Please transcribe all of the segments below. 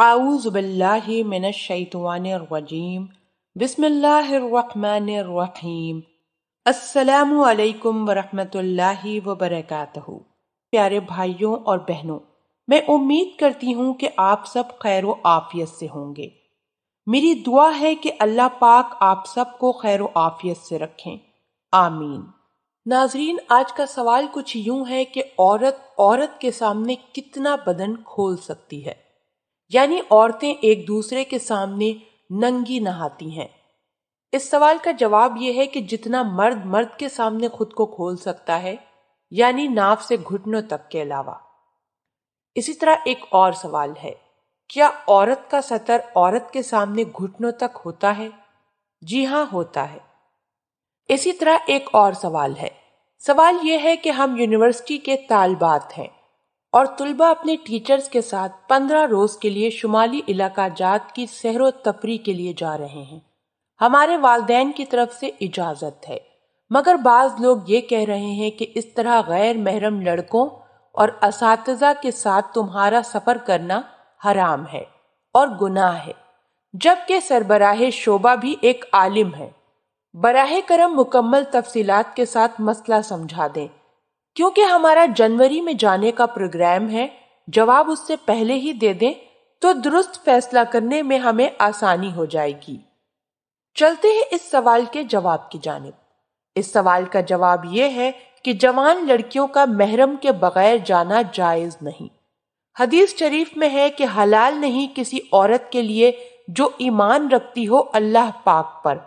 اعوذ باللہ من الشیطان الرجیم بسم اللہ الرحمن الرحیم السلام علیکم ورحمۃ اللہ وبرکاتہ پیارے بھائیوں اور بہنوں میں امید کرتی ہوں کہ آپ سب خیر و آفیت سے ہوں گے میری دعا ہے کہ اللہ پاک آپ سب کو خیر و آفیت سے رکھیں آمین ناظرین آج کا سوال کچھ یوں ہے کہ عورت عورت کے سامنے کتنا بدن کھول سکتی ہے یعنی عورتیں ایک دوسرے کے سامنے ننگی نہاتی ہیں اس سوال کا جواب یہ ہے کہ جتنا مرد مرد کے سامنے خود کو کھول سکتا ہے یعنی ناف سے گھٹنوں تک کے علاوہ اسی طرح ایک اور سوال ہے کیا عورت کا سطر عورت کے سامنے گھٹنوں تک ہوتا ہے جی ہاں ہوتا ہے اسی طرح ایک اور سوال ہے سوال یہ ہے کہ ہم یونیورسٹی کے طالبات ہیں اور طلبہ اپنے ٹیچرز کے ساتھ پندرہ روز کے لیے شمالی علاقہ جات کی سیر و تفریح کے لیے جا رہے ہیں ہمارے والدین کی طرف سے اجازت ہے مگر بعض لوگ یہ کہہ رہے ہیں کہ اس طرح غیر محرم لڑکوں اور اساتذہ کے ساتھ تمہارا سفر کرنا حرام ہے اور گناہ ہے جبکہ سربراہ شعبہ بھی ایک عالم ہے براہ کرم مکمل تفصیلات کے ساتھ مسئلہ سمجھا دیں کیونکہ ہمارا جنوری میں جانے کا پروگرام ہے جواب اس سے پہلے ہی دے دیں تو درست فیصلہ کرنے میں ہمیں آسانی ہو جائے گی چلتے ہیں اس سوال کے جواب کی جانب اس سوال کا جواب یہ ہے کہ جوان لڑکیوں کا محرم کے بغیر جانا جائز نہیں حدیث شریف میں ہے کہ حلال نہیں کسی عورت کے لیے جو ایمان رکھتی ہو اللہ پاک پر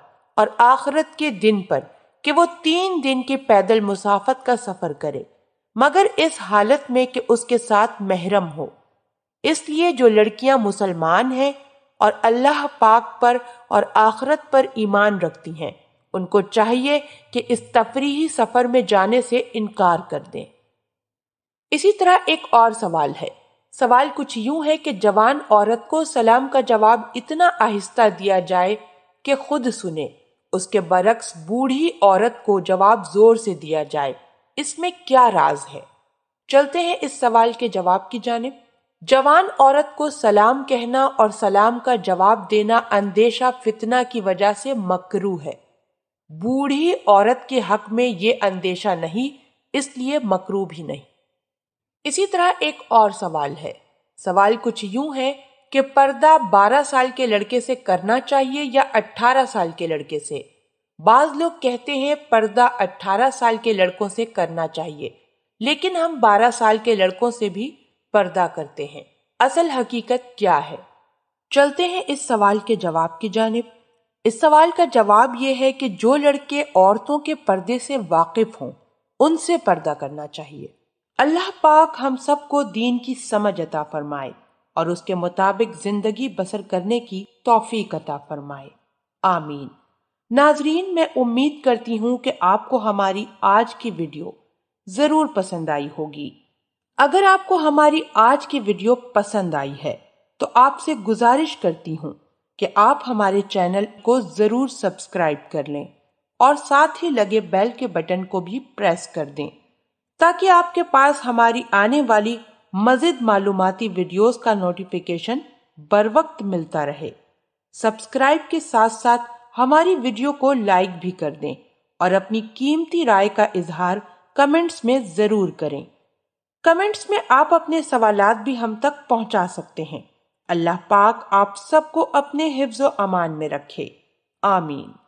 اور آخرت کے دن پر کہ وہ تین دن کے پیدل مسافت کا سفر کرے مگر اس حالت میں کہ اس کے ساتھ محرم ہو اس لیے جو لڑکیاں مسلمان ہیں اور اللہ پاک پر اور آخرت پر ایمان رکھتی ہیں ان کو چاہیے کہ اس تفریحی سفر میں جانے سے انکار کر دیں اسی طرح ایک اور سوال ہے سوال کچھ یوں ہے کہ جوان عورت کو سلام کا جواب اتنا آہستہ دیا جائے کہ خود سنیں اس کے برعکس بوڑھی عورت کو جواب زور سے دیا جائے اس میں کیا راز ہے چلتے ہیں اس سوال کے جواب کی جانب جوان عورت کو سلام کہنا اور سلام کا جواب دینا اندیشہ فتنہ کی وجہ سے مکرو ہے بوڑھی عورت کے حق میں یہ اندیشہ نہیں اس لیے مکرو بھی نہیں اسی طرح ایک اور سوال ہے سوال کچھ یوں ہے کہ پردہ بارہ سال کے لڑکے سے کرنا چاہیے یا اٹھارہ سال کے لڑکے سے بعض لوگ کہتے ہیں پردہ اٹھارہ سال کے لڑکوں سے کرنا چاہیے لیکن ہم بارہ سال کے لڑکوں سے بھی پردہ کرتے ہیں اصل حقیقت کیا ہے چلتے ہیں اس سوال کے جواب کی جانب اس سوال کا جواب یہ ہے کہ جو لڑکے عورتوں کے پردے سے واقف ہوں ان سے پردہ کرنا چاہیے اللہ پاک ہم سب کو دین کی سمجھ عطا فرمائے اور اس کے مطابق زندگی بسر کرنے کی توفیق عطا فرمائے آمین ناظرین میں امید کرتی ہوں کہ آپ کو ہماری آج کی ویڈیو ضرور پسند آئی ہوگی اگر آپ کو ہماری آج کی ویڈیو پسند آئی ہے تو آپ سے گزارش کرتی ہوں کہ آپ ہمارے چینل کو ضرور سبسکرائب کر لیں اور ساتھ ہی لگے بیل کے بٹن کو بھی پریس کر دیں تاکہ آپ کے پاس ہماری آنے والی مزید معلوماتی ویڈیوز کا نوٹیفیکیشن بر وقت ملتا رہے سبسکرائب کے ساتھ ساتھ ہماری ویڈیو کو لائک بھی کر دیں اور اپنی قیمتی رائے کا اظہار کمنٹس میں ضرور کریں کمنٹس میں آپ اپنے سوالات بھی ہم تک پہنچا سکتے ہیں اللہ پاک آپ سب کو اپنے حفظ و امان میں رکھے آمین